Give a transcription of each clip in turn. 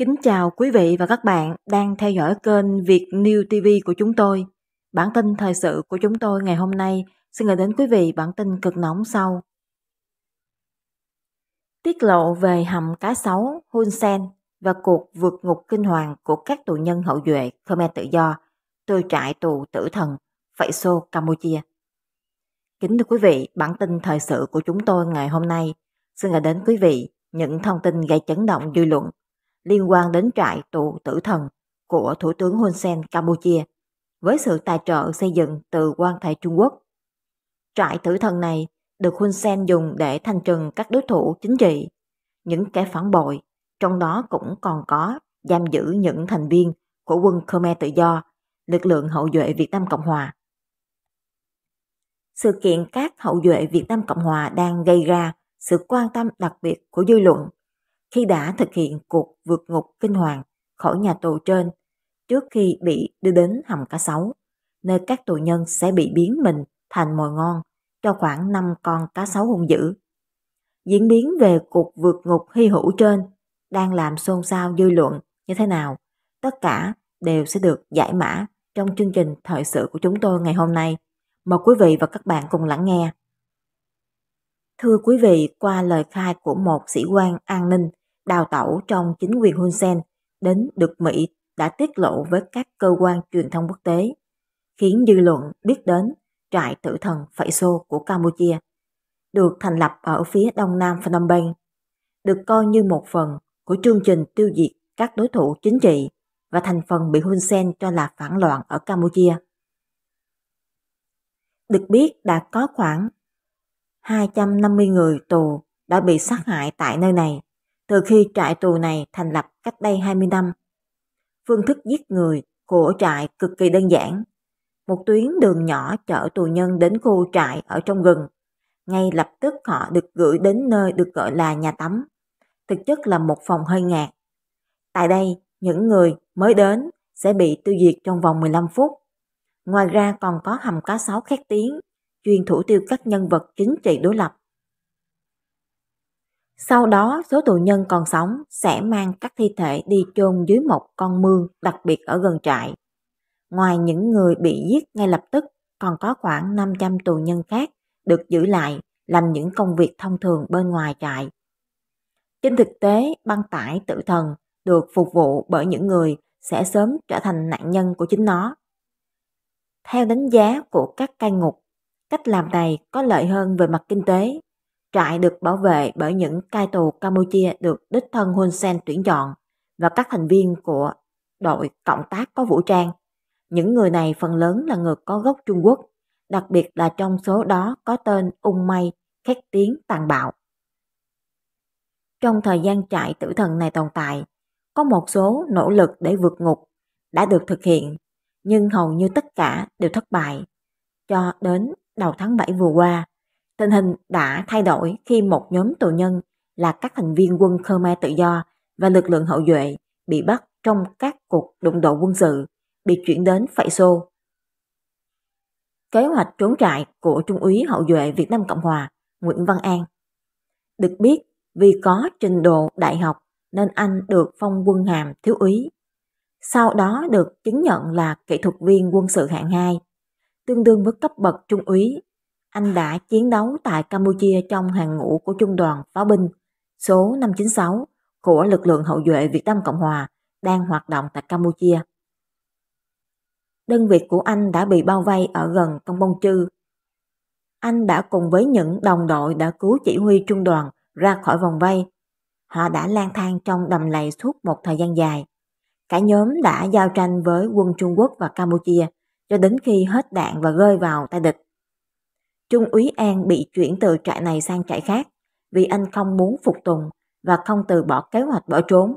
Kính chào quý vị và các bạn đang theo dõi kênh Việt New TV của chúng tôi. Bản tin thời sự của chúng tôi ngày hôm nay xin gửi đến quý vị bản tin cực nóng sau. Tiết lộ về hầm cá sấu Hun Sen và cuộc vượt ngục kinh hoàng của các tù nhân hậu duệ Khmer tự do từ trại tù tử thần Phẩy Xô, Campuchia. Kính thưa quý vị, bản tin thời sự của chúng tôi ngày hôm nay xin gửi đến quý vị những thông tin gây chấn động dư luận liên quan đến trại tù tử thần của Thủ tướng Hun Sen Campuchia với sự tài trợ xây dựng từ quan thầy Trung Quốc. Trại tử thần này được Hun Sen dùng để thanh trừng các đối thủ chính trị, những kẻ phản bội, trong đó cũng còn có giam giữ những thành viên của quân Khmer Tự Do, lực lượng hậu duệ Việt Nam Cộng Hòa. Sự kiện các hậu duệ Việt Nam Cộng Hòa đang gây ra sự quan tâm đặc biệt của dư luận khi đã thực hiện cuộc vượt ngục kinh hoàng khỏi nhà tù trên trước khi bị đưa đến hầm cá sấu, nơi các tù nhân sẽ bị biến mình thành mồi ngon cho khoảng 5 con cá sấu hung dữ. Diễn biến về cuộc vượt ngục hy hữu trên đang làm xôn xao dư luận như thế nào, tất cả đều sẽ được giải mã trong chương trình thời sự của chúng tôi ngày hôm nay. Mời quý vị và các bạn cùng lắng nghe. Thưa quý vị, qua lời khai của một sĩ quan an ninh đào tẩu trong chính quyền Hun Sen đến được Mỹ đã tiết lộ với các cơ quan truyền thông quốc tế, khiến dư luận biết đến trại tử thần Phẩy Xô của Campuchia, được thành lập ở phía đông nam Phnom Penh, được coi như một phần của chương trình tiêu diệt các đối thủ chính trị và thành phần bị Hun Sen cho là phản loạn ở Campuchia. Được biết đã có khoảng 250 người tù đã bị sát hại tại nơi này từ khi trại tù này thành lập cách đây 20 năm. Phương thức giết người của trại cực kỳ đơn giản. Một tuyến đường nhỏ chở tù nhân đến khu trại ở trong rừng. Ngay lập tức họ được gửi đến nơi được gọi là nhà tắm. Thực chất là một phòng hơi ngạt. Tại đây, những người mới đến sẽ bị tiêu diệt trong vòng 15 phút. Ngoài ra còn có hầm cá sấu khét tiếng, chuyên thủ tiêu các nhân vật chính trị đối lập sau đó, số tù nhân còn sống sẽ mang các thi thể đi chôn dưới một con mương đặc biệt ở gần trại. Ngoài những người bị giết ngay lập tức, còn có khoảng 500 tù nhân khác được giữ lại làm những công việc thông thường bên ngoài trại. Trên thực tế, băng tải tự thần được phục vụ bởi những người sẽ sớm trở thành nạn nhân của chính nó. Theo đánh giá của các cai ngục, cách làm này có lợi hơn về mặt kinh tế Trại được bảo vệ bởi những cai tù Campuchia được đích thân Hun Sen tuyển chọn và các thành viên của đội cộng tác có vũ trang. Những người này phần lớn là người có gốc Trung Quốc, đặc biệt là trong số đó có tên Ung May, khét tiếng tàn bạo. Trong thời gian trại tử thần này tồn tại, có một số nỗ lực để vượt ngục đã được thực hiện, nhưng hầu như tất cả đều thất bại. Cho đến đầu tháng 7 vừa qua, Tình hình đã thay đổi khi một nhóm tù nhân là các thành viên quân Khmer tự do và lực lượng hậu duệ bị bắt trong các cuộc đụng độ quân sự, bị chuyển đến Phạy Xô. Kế hoạch trốn trại của Trung úy hậu duệ Việt Nam Cộng Hòa Nguyễn Văn An Được biết, vì có trình độ đại học nên anh được phong quân hàm thiếu úy. Sau đó được chứng nhận là kỹ thuật viên quân sự hạng 2, tương đương với cấp bậc trung úy anh đã chiến đấu tại Campuchia trong hàng ngũ của Trung đoàn Pháo binh số 596 của lực lượng hậu duệ Việt Nam Cộng Hòa đang hoạt động tại Campuchia. Đơn vị của anh đã bị bao vây ở gần Bông Campuchia. Anh đã cùng với những đồng đội đã cứu chỉ huy trung đoàn ra khỏi vòng vây. Họ đã lang thang trong đầm lầy suốt một thời gian dài. Cả nhóm đã giao tranh với quân Trung Quốc và Campuchia cho đến khi hết đạn và rơi vào tay địch. Trung úy An bị chuyển từ trại này sang trại khác vì anh không muốn phục tùng và không từ bỏ kế hoạch bỏ trốn.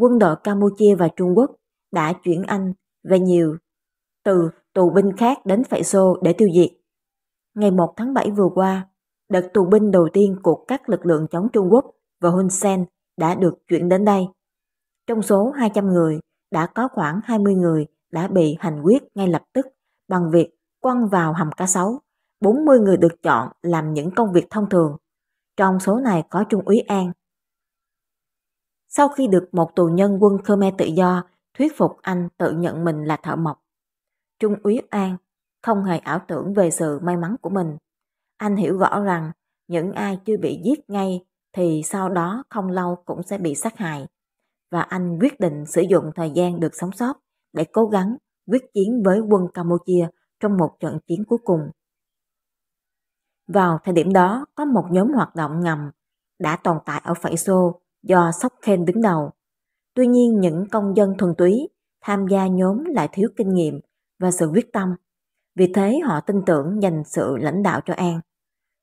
Quân đội Campuchia và Trung Quốc đã chuyển anh và nhiều từ tù binh khác đến Phệ Xô để tiêu diệt. Ngày 1 tháng 7 vừa qua, đợt tù binh đầu tiên của các lực lượng chống Trung Quốc và Hun Sen đã được chuyển đến đây. Trong số 200 người, đã có khoảng 20 người đã bị hành quyết ngay lập tức bằng việc quăng vào hầm cá sấu 40 người được chọn làm những công việc thông thường. Trong số này có Trung úy An. Sau khi được một tù nhân quân Khmer tự do thuyết phục anh tự nhận mình là thợ mộc, Trung úy An không hề ảo tưởng về sự may mắn của mình. Anh hiểu rõ rằng những ai chưa bị giết ngay thì sau đó không lâu cũng sẽ bị sát hại. Và anh quyết định sử dụng thời gian được sống sót để cố gắng quyết chiến với quân Campuchia trong một trận chiến cuối cùng. Vào thời điểm đó có một nhóm hoạt động ngầm đã tồn tại ở Phải Xô do Sóc Khen đứng đầu. Tuy nhiên những công dân thuần túy tham gia nhóm lại thiếu kinh nghiệm và sự quyết tâm. Vì thế họ tin tưởng dành sự lãnh đạo cho An.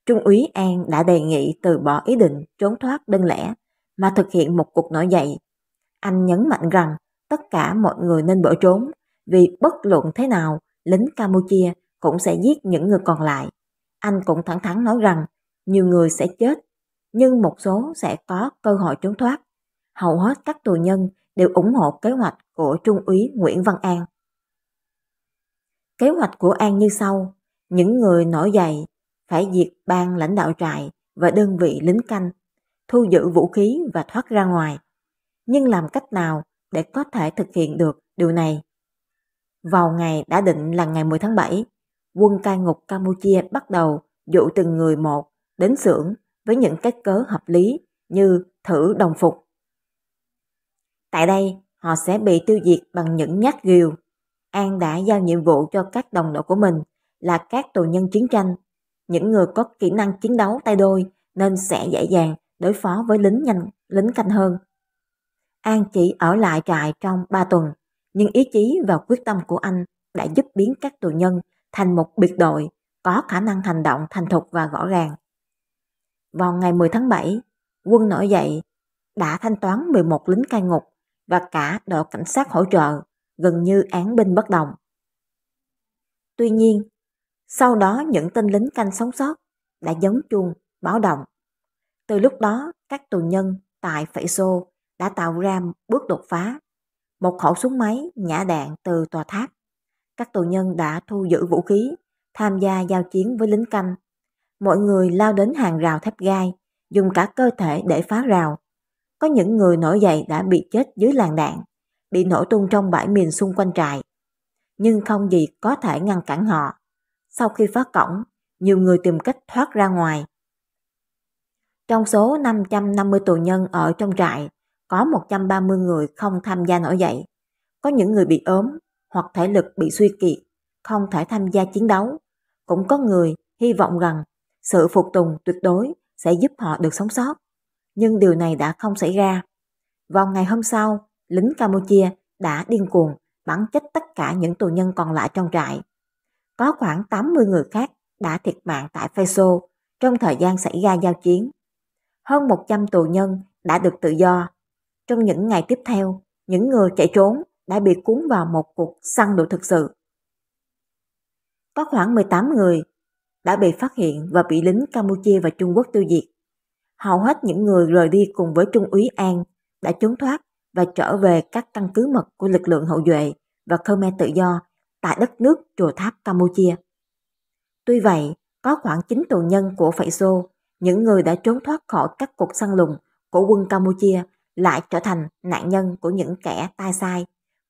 Trung úy An đã đề nghị từ bỏ ý định trốn thoát đơn lẻ mà thực hiện một cuộc nổi dậy. Anh nhấn mạnh rằng tất cả mọi người nên bỏ trốn vì bất luận thế nào lính Campuchia cũng sẽ giết những người còn lại. Anh cũng thẳng thắn nói rằng nhiều người sẽ chết, nhưng một số sẽ có cơ hội trốn thoát. Hầu hết các tù nhân đều ủng hộ kế hoạch của Trung úy Nguyễn Văn An. Kế hoạch của An như sau, những người nổi dậy phải diệt ban lãnh đạo trại và đơn vị lính canh, thu giữ vũ khí và thoát ra ngoài. Nhưng làm cách nào để có thể thực hiện được điều này? Vào ngày đã định là ngày 10 tháng 7, quân cai ngục Campuchia bắt đầu dụ từng người một đến xưởng với những cái cớ hợp lý như thử đồng phục. Tại đây, họ sẽ bị tiêu diệt bằng những nhát ghiều. An đã giao nhiệm vụ cho các đồng đội của mình là các tù nhân chiến tranh. Những người có kỹ năng chiến đấu tay đôi nên sẽ dễ dàng đối phó với lính nhanh, lính canh hơn. An chỉ ở lại trại trong 3 tuần, nhưng ý chí và quyết tâm của anh đã giúp biến các tù nhân thành một biệt đội có khả năng hành động thành thục và rõ ràng. Vào ngày 10 tháng 7, quân nổi dậy đã thanh toán 11 lính cai ngục và cả đội cảnh sát hỗ trợ gần như án binh bất động. Tuy nhiên, sau đó những tên lính canh sống sót đã giống chuông báo động. Từ lúc đó, các tù nhân tại Phẩy Xô đã tạo ra bước đột phá. Một khẩu súng máy nhả đạn từ tòa tháp các tù nhân đã thu giữ vũ khí, tham gia giao chiến với lính canh. Mọi người lao đến hàng rào thép gai, dùng cả cơ thể để phá rào. Có những người nổi dậy đã bị chết dưới làn đạn, bị nổ tung trong bãi miền xung quanh trại. Nhưng không gì có thể ngăn cản họ. Sau khi phá cổng, nhiều người tìm cách thoát ra ngoài. Trong số 550 tù nhân ở trong trại, có 130 người không tham gia nổi dậy. Có những người bị ốm, hoặc thể lực bị suy kiệt, không thể tham gia chiến đấu. Cũng có người hy vọng rằng sự phục tùng tuyệt đối sẽ giúp họ được sống sót. Nhưng điều này đã không xảy ra. Vào ngày hôm sau, lính Campuchia đã điên cuồng bắn chết tất cả những tù nhân còn lại trong trại. Có khoảng 80 người khác đã thiệt mạng tại Feso trong thời gian xảy ra giao chiến. Hơn 100 tù nhân đã được tự do. Trong những ngày tiếp theo, những người chạy trốn đã bị cuốn vào một cuộc săn đuổi thực sự. Có khoảng 18 người đã bị phát hiện và bị lính Campuchia và Trung Quốc tiêu diệt. Hầu hết những người rời đi cùng với Trung úy An đã trốn thoát và trở về các căn cứ mật của lực lượng hậu duệ và Khmer tự do tại đất nước Chùa Tháp Campuchia. Tuy vậy, có khoảng 9 tù nhân của Phẩy Xô, những người đã trốn thoát khỏi các cuộc săn lùng của quân Campuchia lại trở thành nạn nhân của những kẻ tai sai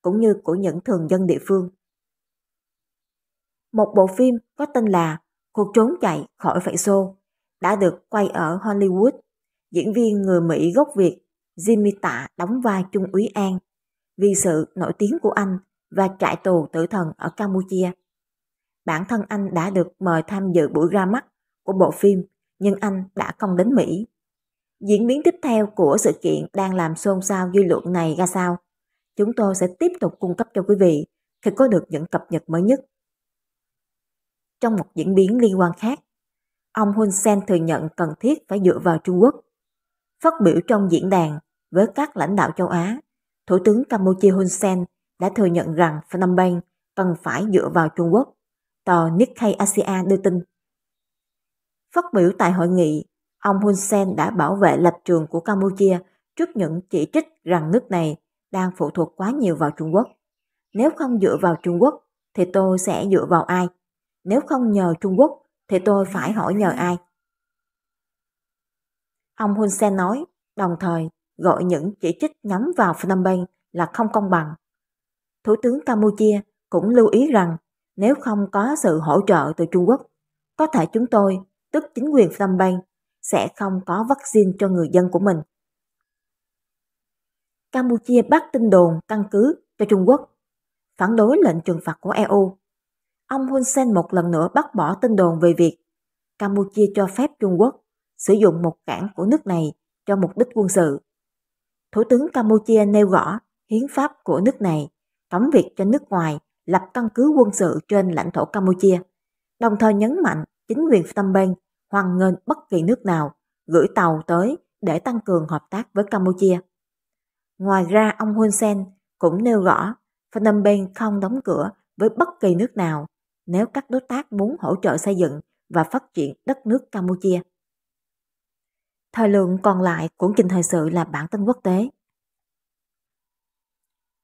cũng như của những thường dân địa phương. Một bộ phim có tên là Cuộc trốn chạy khỏi phải xô đã được quay ở Hollywood. Diễn viên người Mỹ gốc Việt Jimmy Tạ đóng vai Trung úy An vì sự nổi tiếng của anh và trại tù tử thần ở Campuchia. Bản thân anh đã được mời tham dự buổi ra mắt của bộ phim nhưng anh đã không đến Mỹ. Diễn biến tiếp theo của sự kiện đang làm xôn xao dư luận này ra sao chúng tôi sẽ tiếp tục cung cấp cho quý vị khi có được những cập nhật mới nhất. Trong một diễn biến liên quan khác, ông Hun Sen thừa nhận cần thiết phải dựa vào Trung Quốc. Phát biểu trong diễn đàn với các lãnh đạo châu Á, Thủ tướng Campuchia Hun Sen đã thừa nhận rằng Phnom Penh cần phải dựa vào Trung Quốc, tờ Nikkei Asia đưa tin. Phát biểu tại hội nghị, ông Hun Sen đã bảo vệ lập trường của Campuchia trước những chỉ trích rằng nước này đang phụ thuộc quá nhiều vào Trung Quốc. Nếu không dựa vào Trung Quốc thì tôi sẽ dựa vào ai? Nếu không nhờ Trung Quốc thì tôi phải hỏi nhờ ai? Ông Hun Sen nói, đồng thời gọi những chỉ trích nhắm vào Phnom Penh là không công bằng. Thủ tướng Campuchia cũng lưu ý rằng nếu không có sự hỗ trợ từ Trung Quốc, có thể chúng tôi, tức chính quyền Phnom Penh, sẽ không có vaccine cho người dân của mình. Campuchia bắt tin đồn căn cứ cho Trung Quốc, phản đối lệnh trừng phạt của EU. Ông Hun Sen một lần nữa bác bỏ tin đồn về việc Campuchia cho phép Trung Quốc sử dụng một cảng của nước này cho mục đích quân sự. Thủ tướng Campuchia nêu rõ hiến pháp của nước này cấm việc cho nước ngoài lập căn cứ quân sự trên lãnh thổ Campuchia, đồng thời nhấn mạnh chính quyền Phnom Penh hoan nghênh bất kỳ nước nào gửi tàu tới để tăng cường hợp tác với Campuchia. Ngoài ra ông Hun Sen cũng nêu rõ Phnom Penh không đóng cửa với bất kỳ nước nào nếu các đối tác muốn hỗ trợ xây dựng và phát triển đất nước Campuchia. Thời lượng còn lại của trình thời sự là bản tin quốc tế.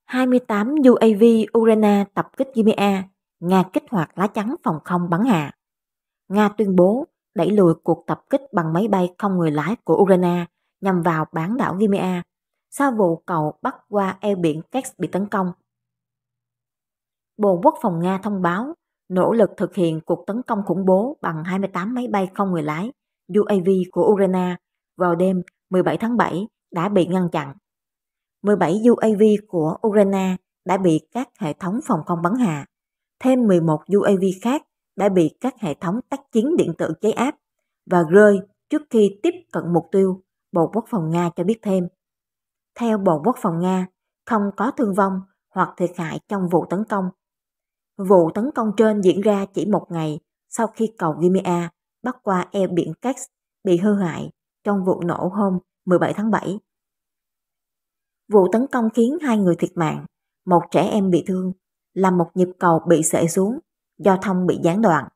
28 UAV Ukraine tập kích Crimea, Nga kích hoạt lá chắn phòng không bắn hạ. Nga tuyên bố đẩy lùi cuộc tập kích bằng máy bay không người lái của Ukraine nhằm vào bán đảo Crimea sau vụ cầu bắc qua eo biển Kex bị tấn công. Bộ Quốc phòng Nga thông báo nỗ lực thực hiện cuộc tấn công khủng bố bằng 28 máy bay không người lái UAV của Ukraine vào đêm 17 tháng 7 đã bị ngăn chặn. 17 UAV của Ukraine đã bị các hệ thống phòng không bắn hạ. Thêm 11 UAV khác đã bị các hệ thống tác chiến điện tử chế áp và rơi trước khi tiếp cận mục tiêu, Bộ Quốc phòng Nga cho biết thêm theo Bộ Quốc phòng Nga, không có thương vong hoặc thiệt hại trong vụ tấn công. Vụ tấn công trên diễn ra chỉ một ngày sau khi cầu Crimea bắt qua eo biển Kex bị hư hại trong vụ nổ hôm 17 tháng 7. Vụ tấn công khiến hai người thiệt mạng, một trẻ em bị thương, là một nhịp cầu bị sệ xuống, giao thông bị gián đoạn.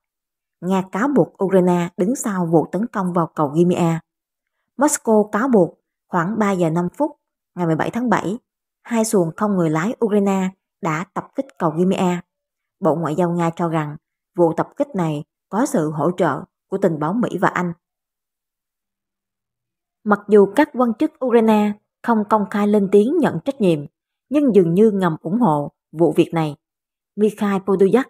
Nga cáo buộc Ukraine đứng sau vụ tấn công vào cầu Crimea. Moscow cáo buộc khoảng 3 giờ 5 phút ngày 17 tháng 7, hai xuồng không người lái Ukraine đã tập kích cầu Crimea. Bộ Ngoại giao Nga cho rằng vụ tập kích này có sự hỗ trợ của tình báo Mỹ và Anh. Mặc dù các quan chức Ukraine không công khai lên tiếng nhận trách nhiệm, nhưng dường như ngầm ủng hộ vụ việc này. Mikhail Podolyak,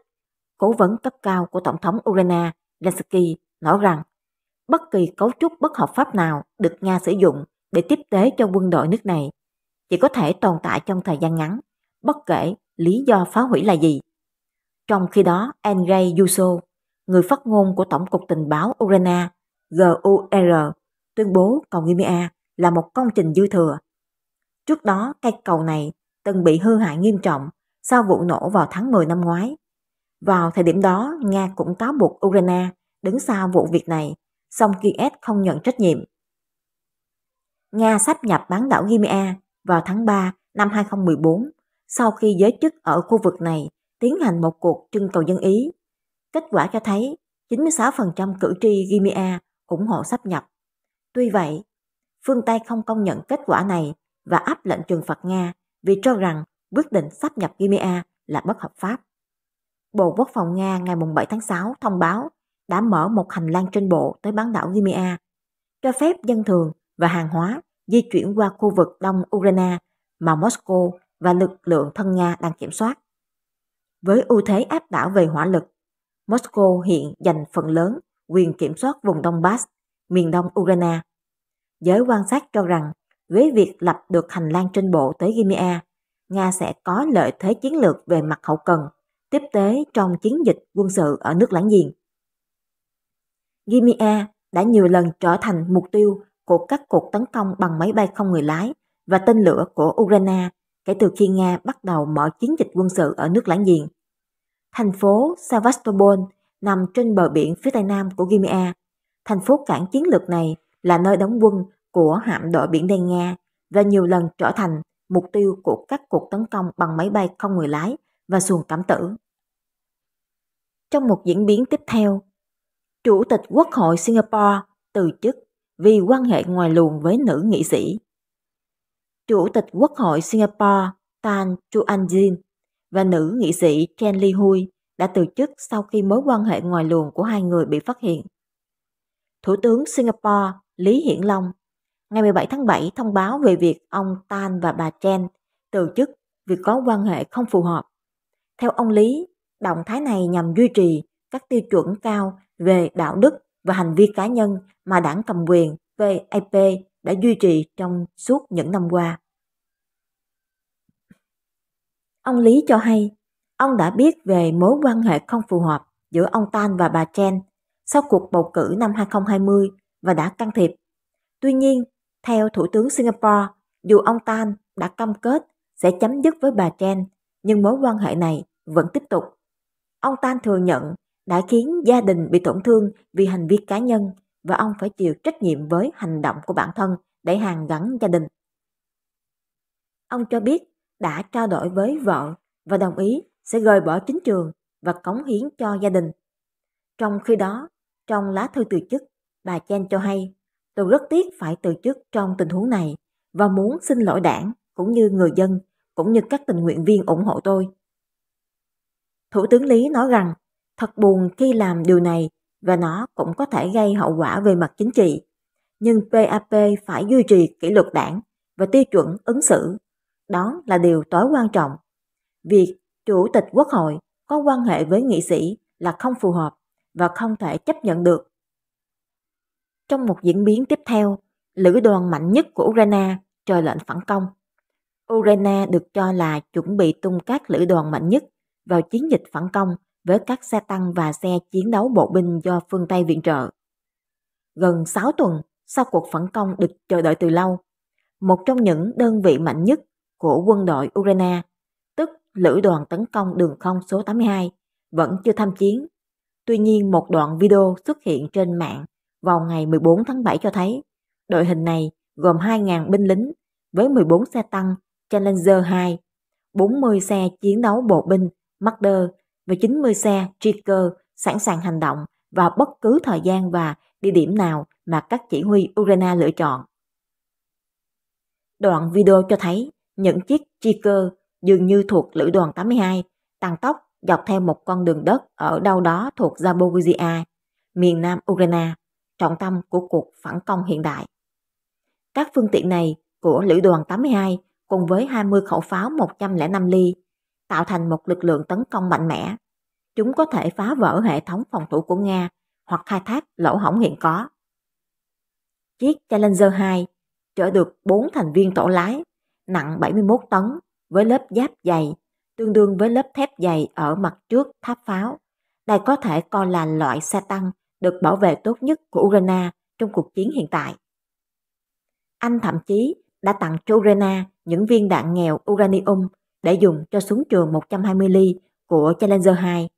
cố vấn cấp cao của Tổng thống Ukraine Zelensky, nói rằng bất kỳ cấu trúc bất hợp pháp nào được Nga sử dụng để tiếp tế cho quân đội nước này chỉ có thể tồn tại trong thời gian ngắn, bất kể lý do phá hủy là gì. Trong khi đó, Andrei Yuso, người phát ngôn của Tổng cục Tình báo Ukraine GUR, tuyên bố cầu Crimea là một công trình dư thừa. Trước đó, cây cầu này từng bị hư hại nghiêm trọng sau vụ nổ vào tháng 10 năm ngoái. Vào thời điểm đó, Nga cũng cáo buộc Ukraine đứng sau vụ việc này, song Kiev không nhận trách nhiệm. Nga sắp nhập bán đảo Crimea vào tháng 3 năm 2014 sau khi giới chức ở khu vực này tiến hành một cuộc trưng cầu dân ý. Kết quả cho thấy 96% cử tri Guinea ủng hộ sắp nhập. Tuy vậy, phương Tây không công nhận kết quả này và áp lệnh trừng phạt Nga vì cho rằng quyết định sắp nhập Guinea là bất hợp pháp. Bộ Quốc phòng Nga ngày 7 tháng 6 thông báo đã mở một hành lang trên bộ tới bán đảo Guinea, cho phép dân thường và hàng hóa di chuyển qua khu vực đông Ukraine mà Moscow và lực lượng thân Nga đang kiểm soát. Với ưu thế áp đảo về hỏa lực, Moscow hiện dành phần lớn quyền kiểm soát vùng Donbass, miền đông Ukraine. Giới quan sát cho rằng với việc lập được hành lang trên bộ tới Crimea, Nga sẽ có lợi thế chiến lược về mặt hậu cần, tiếp tế trong chiến dịch quân sự ở nước láng giềng. Crimea đã nhiều lần trở thành mục tiêu của các cuộc tấn công bằng máy bay không người lái và tên lửa của Ukraine kể từ khi Nga bắt đầu mở chiến dịch quân sự ở nước láng giềng. Thành phố Sevastopol nằm trên bờ biển phía tây nam của Crimea. Thành phố cảng chiến lược này là nơi đóng quân của hạm đội biển đen Nga và nhiều lần trở thành mục tiêu của các cuộc tấn công bằng máy bay không người lái và xuồng cảm tử. Trong một diễn biến tiếp theo, Chủ tịch Quốc hội Singapore từ chức vì quan hệ ngoài luồng với nữ nghị sĩ. Chủ tịch Quốc hội Singapore Tan Chuan Jin và nữ nghị sĩ Chen Li Hui đã từ chức sau khi mối quan hệ ngoài luồng của hai người bị phát hiện. Thủ tướng Singapore Lý Hiển Long ngày 17 tháng 7 thông báo về việc ông Tan và bà Chen từ chức vì có quan hệ không phù hợp. Theo ông Lý, động thái này nhằm duy trì các tiêu chuẩn cao về đạo đức và hành vi cá nhân mà đảng cầm quyền PAP đã duy trì trong suốt những năm qua. Ông Lý cho hay, ông đã biết về mối quan hệ không phù hợp giữa ông Tan và bà Chen sau cuộc bầu cử năm 2020 và đã can thiệp. Tuy nhiên, theo Thủ tướng Singapore, dù ông Tan đã cam kết sẽ chấm dứt với bà Chen, nhưng mối quan hệ này vẫn tiếp tục. Ông Tan thừa nhận đã khiến gia đình bị tổn thương vì hành vi cá nhân và ông phải chịu trách nhiệm với hành động của bản thân để hàn gắn gia đình. Ông cho biết đã trao đổi với vợ và đồng ý sẽ rời bỏ chính trường và cống hiến cho gia đình. Trong khi đó, trong lá thư từ chức, bà Chen cho hay, tôi rất tiếc phải từ chức trong tình huống này và muốn xin lỗi đảng cũng như người dân cũng như các tình nguyện viên ủng hộ tôi. Thủ tướng Lý nói rằng Thật buồn khi làm điều này và nó cũng có thể gây hậu quả về mặt chính trị. Nhưng PAP phải duy trì kỷ luật đảng và tiêu chuẩn ứng xử. Đó là điều tối quan trọng. Việc Chủ tịch Quốc hội có quan hệ với nghị sĩ là không phù hợp và không thể chấp nhận được. Trong một diễn biến tiếp theo, lữ đoàn mạnh nhất của Ukraine trời lệnh phản công. Ukraine được cho là chuẩn bị tung các lữ đoàn mạnh nhất vào chiến dịch phản công với các xe tăng và xe chiến đấu bộ binh do phương Tây viện trợ. Gần 6 tuần sau cuộc phản công được chờ đợi từ lâu, một trong những đơn vị mạnh nhất của quân đội Ukraine, tức Lữ đoàn tấn công đường không số 82, vẫn chưa tham chiến. Tuy nhiên một đoạn video xuất hiện trên mạng vào ngày 14 tháng 7 cho thấy đội hình này gồm 2.000 binh lính với 14 xe tăng Challenger 2, 40 xe chiến đấu bộ binh Marder và 90 xe Tricker sẵn sàng hành động vào bất cứ thời gian và địa điểm nào mà các chỉ huy Ukraine lựa chọn. Đoạn video cho thấy những chiếc Tricker dường như thuộc lữ đoàn 82 tăng tốc dọc theo một con đường đất ở đâu đó thuộc Zaporizhia, miền nam Ukraine, trọng tâm của cuộc phản công hiện đại. Các phương tiện này của lữ đoàn 82 cùng với 20 khẩu pháo 105 ly tạo thành một lực lượng tấn công mạnh mẽ. Chúng có thể phá vỡ hệ thống phòng thủ của Nga hoặc khai thác lỗ hổng hiện có. Chiếc Challenger 2 chở được 4 thành viên tổ lái, nặng 71 tấn với lớp giáp dày, tương đương với lớp thép dày ở mặt trước tháp pháo. Đây có thể coi là loại xe tăng được bảo vệ tốt nhất của Ukraine trong cuộc chiến hiện tại. Anh thậm chí đã tặng cho Ukraine những viên đạn nghèo uranium để dùng cho súng trường 120 ly của Challenger 2.